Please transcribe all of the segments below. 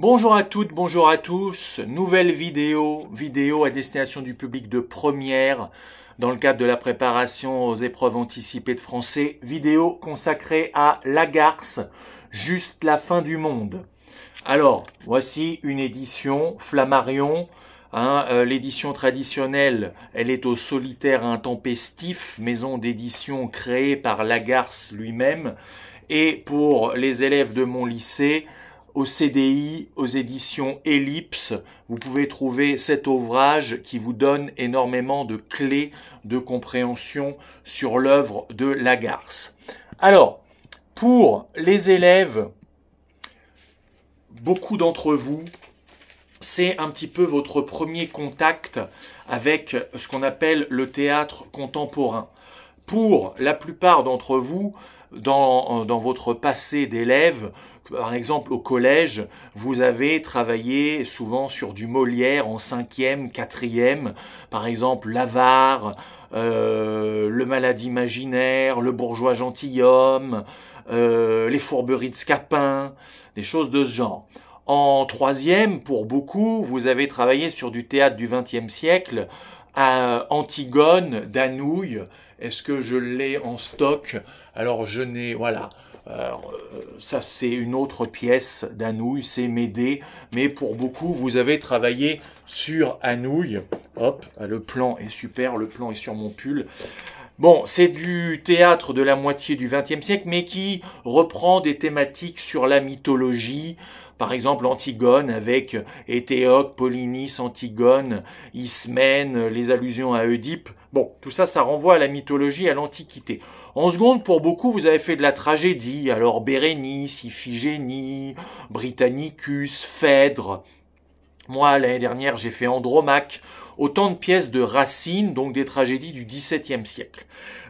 Bonjour à toutes, bonjour à tous. Nouvelle vidéo, vidéo à destination du public de première dans le cadre de la préparation aux épreuves anticipées de français. Vidéo consacrée à Lagarce, juste la fin du monde. Alors, voici une édition Flammarion. Hein, euh, l'édition traditionnelle, elle est au solitaire intempestif, maison d'édition créée par Lagarce lui-même. Et pour les élèves de mon lycée, CDI, aux éditions Ellipse. Vous pouvez trouver cet ouvrage qui vous donne énormément de clés de compréhension sur l'œuvre de Lagarce. Alors, pour les élèves, beaucoup d'entre vous, c'est un petit peu votre premier contact avec ce qu'on appelle le théâtre contemporain. Pour la plupart d'entre vous, euh, dans, votre passé d'élève, par exemple au collège, vous avez travaillé souvent sur du Molière en cinquième, quatrième, par exemple l'avare, euh, le malade imaginaire, le bourgeois gentilhomme, euh, les fourberies de Scapin, des choses de ce genre. En troisième, pour beaucoup, vous avez travaillé sur du théâtre du XXe siècle, à euh, Antigone, Danouille, est-ce que je l'ai en stock Alors je n'ai, voilà, euh, ça c'est une autre pièce d'Anouille, c'est Médée, mais pour beaucoup vous avez travaillé sur Anouille. Hop, ah, le plan est super, le plan est sur mon pull. Bon, c'est du théâtre de la moitié du XXe siècle, mais qui reprend des thématiques sur la mythologie, par exemple, Antigone avec Étéoc, Polynice, Antigone, Ismène, les allusions à Oedipe. Bon, tout ça, ça renvoie à la mythologie, à l'Antiquité. En seconde, pour beaucoup, vous avez fait de la tragédie. Alors Bérénice, Iphigénie, Britannicus, Phèdre. Moi, l'année dernière, j'ai fait Andromaque, autant de pièces de Racine, donc des tragédies du XVIIe siècle.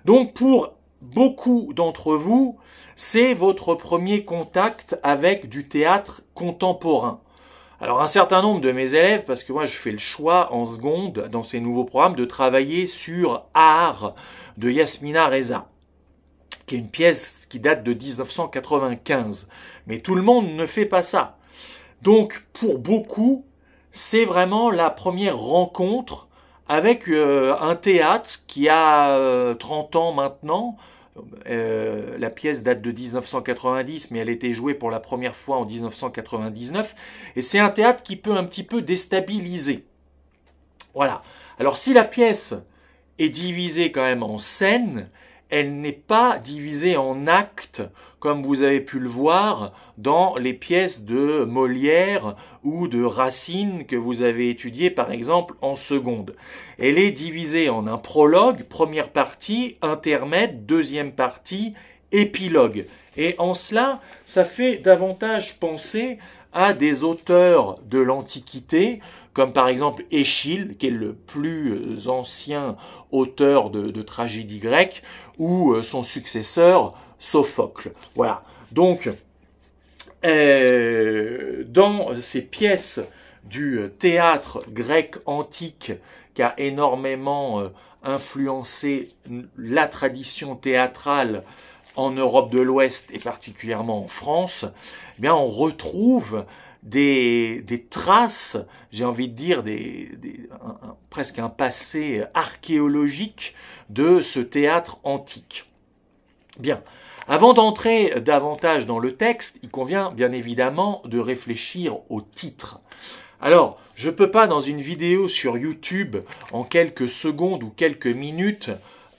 Donc pour beaucoup d'entre vous, c'est votre premier contact avec du théâtre contemporain. Alors un certain nombre de mes élèves, parce que moi je fais le choix en seconde dans ces nouveaux programmes de travailler sur Art de Yasmina Reza, qui est une pièce qui date de 1995. Mais tout le monde ne fait pas ça. Donc pour beaucoup, c'est vraiment la première rencontre avec euh, un théâtre qui a 30 euh, ans maintenant, euh, la pièce date de 1990, mais elle a été jouée pour la première fois en 1999. Et c'est un théâtre qui peut un petit peu déstabiliser. Voilà. Alors si la pièce est divisée quand même en scènes, elle n'est pas divisée en actes comme vous avez pu le voir dans les pièces de Molière ou de Racine que vous avez étudiées par exemple en seconde. Elle est divisée en un prologue, première partie, intermède, deuxième partie, épilogue. Et en cela, ça fait davantage penser à des auteurs de l'Antiquité, comme par exemple Échille, qui est le plus euh, ancien auteur de, tragédie grecque, ou euh, son successeur, Sophocle. Voilà. Donc, euh, dans ces pièces du théâtre grec antique qui a énormément influencé la tradition théâtrale en Europe de l'Ouest et particulièrement en France, eh bien, on retrouve des, traces, j'ai envie de dire, des, presque un passé archéologique de ce théâtre antique. Bien, avant d'entrer davantage dans le texte, il convient bien évidemment de réfléchir au titre. Alors, je ne peux pas dans une vidéo sur YouTube, en quelques secondes ou quelques minutes,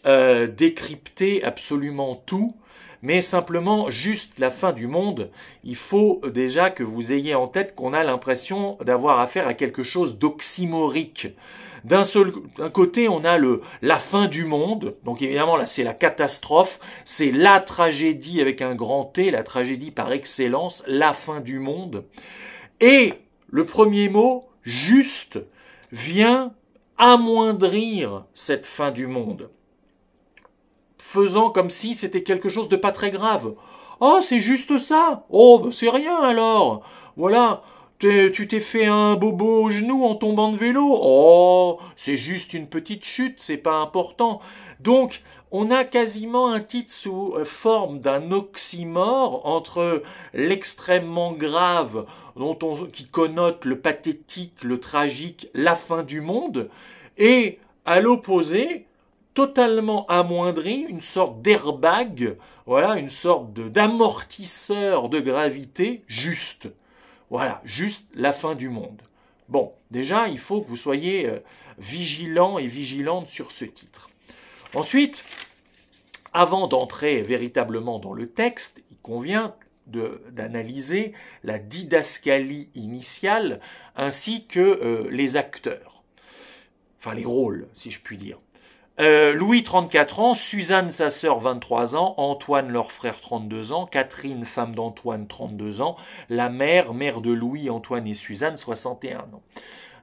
euh, décrypter absolument tout, mais simplement juste la fin du monde, il faut déjà que vous ayez en tête qu'on a l'impression d'avoir affaire à quelque chose d'oxymorique. D'un seul d'un côté, on a le la fin du monde. Donc évidemment là, c'est la catastrophe, c'est la tragédie avec un grand T, la tragédie par excellence, la fin du monde. Et le premier mot juste vient amoindrir cette fin du monde faisant comme si c'était quelque chose de pas très grave. Oh, c'est juste ça Oh, bah, c'est rien alors Voilà, tu t'es fait un bobo au genou en tombant de vélo Oh, c'est juste une petite chute, c'est pas important. Donc, on a quasiment un titre sous euh, forme d'un oxymore entre l'extrêmement grave dont qui connote le pathétique, le tragique, la fin du monde, et à l'opposé, totalement amoindri, une sorte d'airbag, voilà, une sorte d'amortisseur de, gravité juste. Voilà, juste la fin du monde. Bon, déjà, il faut que vous soyez euh, vigilants vigilant et vigilante sur ce titre. Ensuite, avant d'entrer véritablement dans le texte, il convient d'analyser la didascalie initiale ainsi que euh, les acteurs, enfin les rôles, si je puis dire. Euh, Louis, 34 ans, Suzanne, sa sœur, 23 ans, Antoine, leur frère, 32 ans, Catherine, femme d'Antoine, 32 ans, la mère, mère de Louis, Antoine et Suzanne, 61 ans.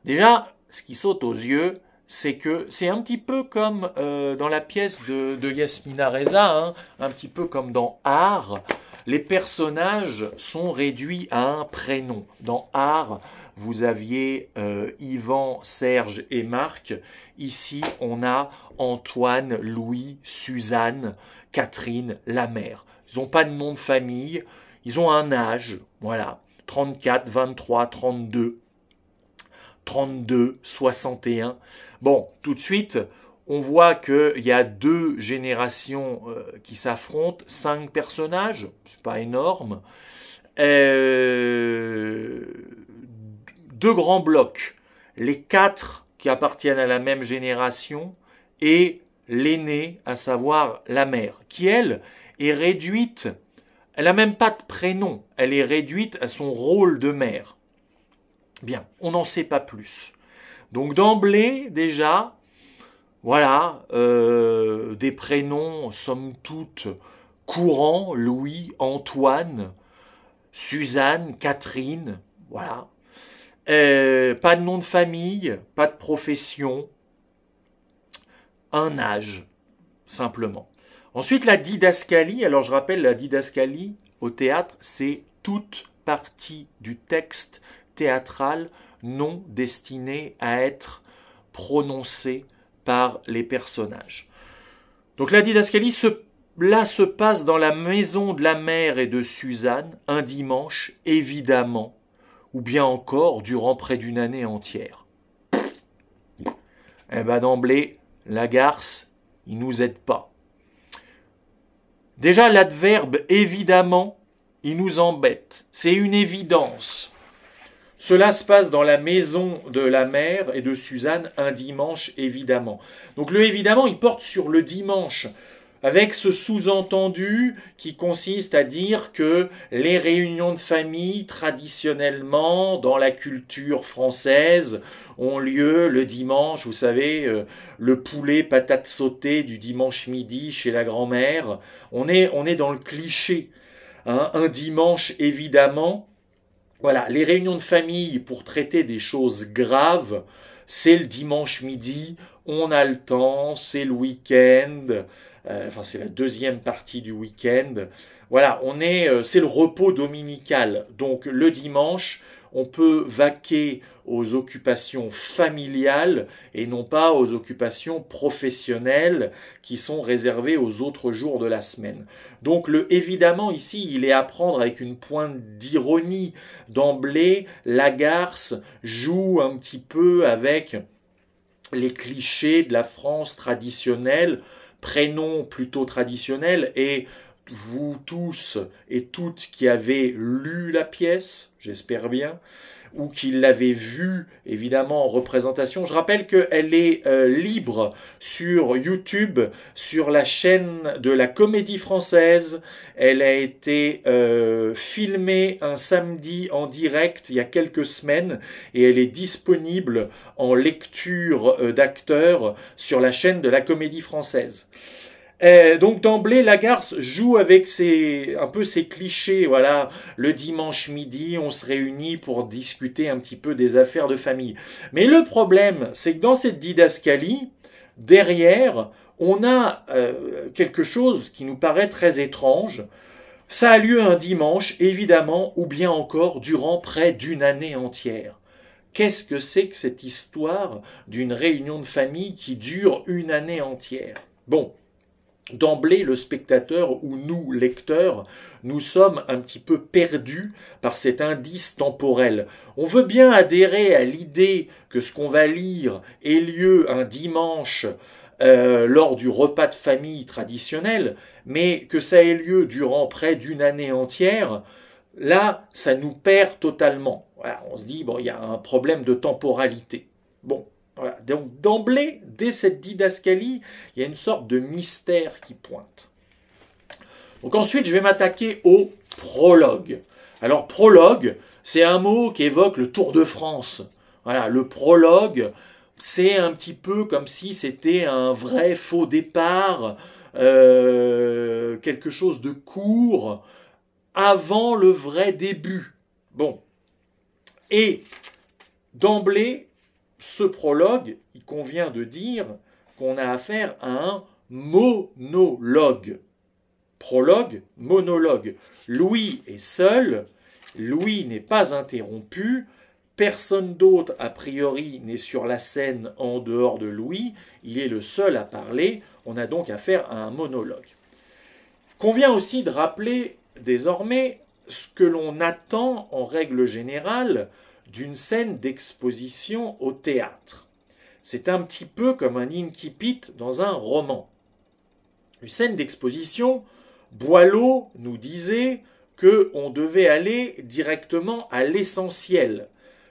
Déjà, ce qui saute aux yeux, c'est que c'est un petit peu comme euh, dans la pièce de, Yasmina Reza, hein, un petit peu comme dans Art, les personnages sont réduits à un prénom. Dans Art, vous aviez euh, Yvan, Serge et Marc. Ici, on a Antoine, Louis, Suzanne, Catherine, la mère. Ils n'ont pas de nom de famille, ils ont un âge, voilà, 34, 23, 32, 32, 61. Bon, tout de suite, on voit qu'il y a deux générations euh, qui s'affrontent, cinq personnages, c'est pas énorme. Euh deux grands blocs, les quatre qui appartiennent à la même génération et l'aînée, à savoir la mère, qui elle est réduite, elle n'a même pas de prénom, elle est réduite à son rôle de mère. Bien, on n'en sait pas plus. Donc d'emblée déjà, voilà, euh, des prénoms somme toute courants, Louis, Antoine, Suzanne, Catherine, voilà. Euh, pas de nom de famille, pas de profession, un âge, simplement. Ensuite, la didascalie. Alors, je rappelle, la didascalie au théâtre, c'est toute partie du texte théâtral non destinée à être prononcée par les personnages. Donc, la didascalie se Là se passe dans la maison de la mère et de Suzanne, un dimanche, évidemment, ou bien encore durant près d'une année entière. Eh ben d'emblée, la garce, il nous aide pas. Déjà, l'adverbe évidemment, il nous embête. C'est une évidence. Cela se passe dans la maison de la mère et de Suzanne un dimanche, évidemment. Donc le évidemment, il porte sur le dimanche avec ce sous-entendu qui consiste à dire que les réunions de famille traditionnellement dans la culture française ont lieu le dimanche, vous savez, euh, le poulet patate sautée du dimanche midi chez la grand-mère. On est, on est dans le cliché. Hein. Un dimanche, évidemment. Voilà, les réunions de famille pour traiter des choses graves, c'est le dimanche midi, on a le temps, c'est le week-end. Euh, enfin c'est la deuxième partie du week-end. Voilà, on est, euh, c'est le repos dominical. Donc le dimanche, on peut vaquer aux occupations familiales et non pas aux occupations professionnelles qui sont réservées aux autres jours de la semaine. Donc le évidemment ici, il est à prendre avec une pointe d'ironie. D'emblée, garce joue un petit peu avec les clichés de la France traditionnelle prénom plutôt traditionnel et vous tous et toutes qui avez lu la pièce, j'espère bien, ou qui l'avait vue évidemment en représentation. Je rappelle qu'elle est euh, libre sur YouTube, sur la chaîne de la comédie française. Elle a été euh, filmée un samedi en direct il y a quelques semaines et elle est disponible en lecture euh, d'acteurs sur la chaîne de la comédie française. Euh, donc d'emblée, Lagarce joue avec un peu ses clichés. Voilà, le dimanche midi, on se réunit pour discuter un petit peu des affaires de famille. Mais le problème, c'est que dans cette didascalie, derrière, on a euh, quelque chose qui nous paraît très étrange. Ça a lieu un dimanche, évidemment, ou bien encore durant près d'une année entière. Qu'est-ce que c'est que cette histoire d'une réunion de famille qui dure une année entière Bon, D'emblée, le spectateur ou nous, lecteurs, nous sommes un petit peu perdus par cet indice temporel. On veut bien adhérer à l'idée que ce qu'on va lire ait lieu un dimanche euh, lors du repas de famille traditionnel, mais que ça ait lieu durant près d'une année entière, là, ça nous perd totalement. on se dit, bon, il y a un problème de temporalité. Bon, donc d'emblée, dès cette didascalie, il y a une sorte de mystère qui pointe. Donc ensuite, je vais m'attaquer au prologue. Alors prologue, c'est un mot qui évoque le Tour de France. Voilà, le prologue, c'est un petit peu comme si c'était un vrai faux départ, euh, quelque chose de court, avant le vrai début. Bon. Et d'emblée, ce prologue, il convient de dire qu'on a affaire à un monologue. Prologue, monologue. Louis est seul, Louis n'est pas interrompu, personne d'autre, a priori, n'est sur la scène en dehors de Louis, il est le seul à parler, on a donc affaire à un monologue. Convient aussi de rappeler désormais ce que l'on attend en règle générale d'une scène d'exposition au théâtre. C'est un petit peu comme un incipit dans un roman. Une scène d'exposition, Boileau nous disait que on devait aller directement à l'essentiel,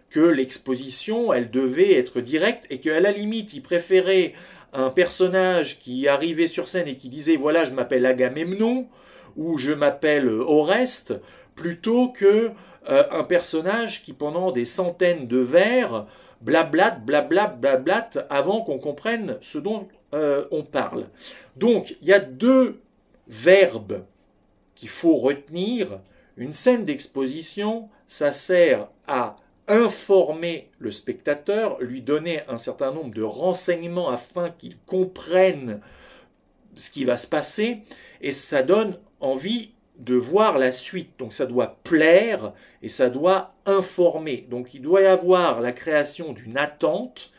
que l'exposition, elle devait être directe et qu'à la limite, il préférait un personnage qui arrivait sur scène et qui disait voilà, je m'appelle Agamemnon ou je m'appelle Oreste, plutôt que euh, un personnage qui, pendant des centaines de vers, blablate, blablate, blablate, avant qu'on comprenne ce dont euh, on parle. Donc, il y a deux verbes qu'il faut retenir. Une scène d'exposition, ça sert à informer le spectateur, lui donner un certain nombre de renseignements afin qu'il comprenne ce qui va se passer, et ça donne envie de voir la suite. Donc ça doit plaire et ça doit informer. Donc il doit y avoir la création d'une attente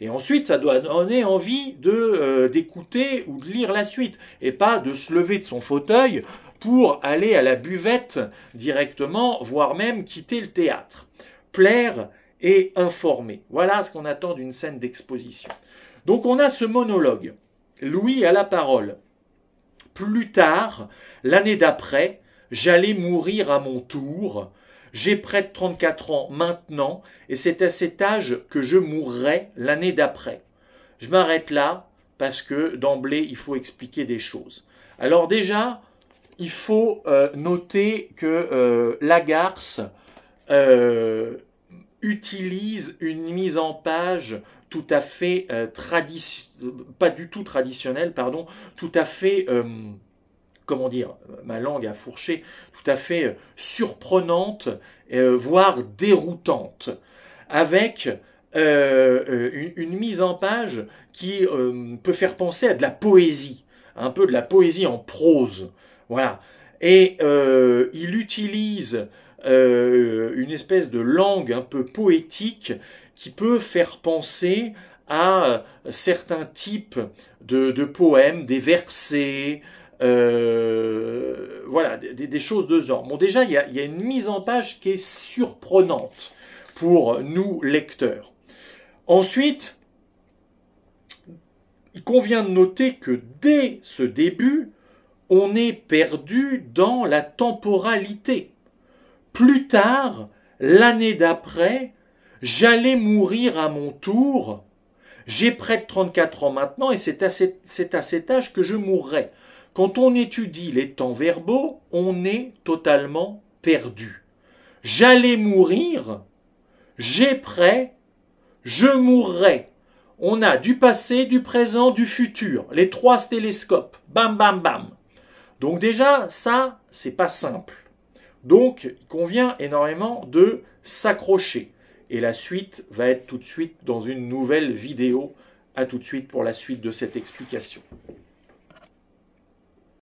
et ensuite, ça doit donner envie euh, d'écouter ou de lire la suite et pas de se lever de son fauteuil pour aller à la buvette directement, voire même quitter le théâtre. Plaire et informer. Voilà ce qu'on attend d'une scène d'exposition. Donc on a ce monologue. Louis a la parole. Plus tard, L'année d'après, j'allais mourir à mon tour. J'ai près de 34 ans maintenant et c'est à cet âge que je mourrai l'année d'après. Je m'arrête là parce que d'emblée, il faut expliquer des choses. Alors déjà, il faut euh, noter que la euh, Lagarce euh, utilise une mise en page tout à fait pas du tout traditionnelle, pardon, tout à fait comment dire, ma langue à fourché tout à fait surprenante, euh, voire déroutante, avec euh, euh, une, mise en page qui peut faire penser à de la poésie, un peu de la poésie en prose. Voilà. Et il utilise une espèce de langue un peu poétique qui peut faire penser à certains types de poèmes, des versets, euh, voilà, des, choses de genre. Bon, déjà, il y, a, une mise en page qui est surprenante pour nous lecteurs. Ensuite, il convient de noter que dès ce début, on est perdu dans la temporalité. Plus tard, l'année d'après, j'allais mourir à mon tour. J'ai près de 34 ans maintenant et c'est à, à cet âge que je mourrai. Quand on étudie les temps verbaux, on est totalement perdu. J'allais mourir, j'ai prêt, je mourrai. On a du passé, du présent, du futur, les trois télescopes. Bam, bam, bam. Donc déjà, ça, c'est pas simple. Donc, il convient énormément de s'accrocher. Et la suite va être tout de suite dans une nouvelle vidéo. À tout de suite pour la suite de cette explication.